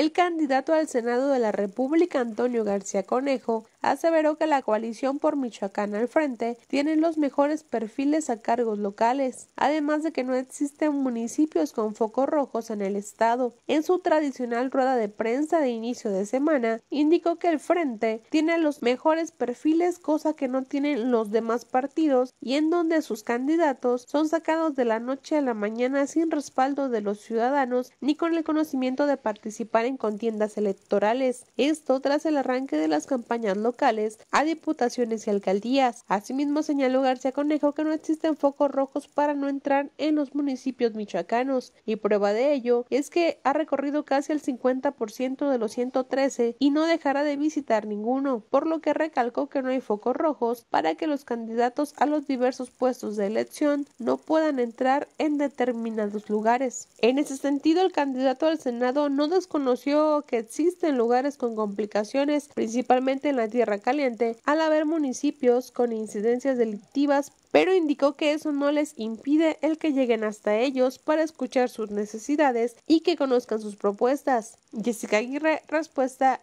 El candidato al Senado de la República, Antonio García Conejo, aseveró que la coalición por Michoacán al frente tiene los mejores perfiles a cargos locales, además de que no existen municipios con focos rojos en el estado. En su tradicional rueda de prensa de inicio de semana, indicó que el frente tiene los mejores perfiles, cosa que no tienen los demás partidos, y en donde sus candidatos son sacados de la noche a la mañana sin respaldo de los ciudadanos ni con el conocimiento de participar en contiendas electorales. Esto tras el arranque de las campañas locales a diputaciones y alcaldías. Asimismo, señaló García Conejo que no existen focos rojos para no entrar en los municipios michoacanos, y prueba de ello es que ha recorrido casi el 50% de los 113 y no dejará de visitar ninguno, por lo que recalcó que no hay focos rojos para que los candidatos a los diversos puestos de elección no puedan entrar en determinados lugares. En ese sentido, el candidato al Senado no desconoce que existen lugares con complicaciones, principalmente en la Tierra Caliente, al haber municipios con incidencias delictivas pero indicó que eso no les impide el que lleguen hasta ellos para escuchar sus necesidades y que conozcan sus propuestas. Jessica Aguirre, respuesta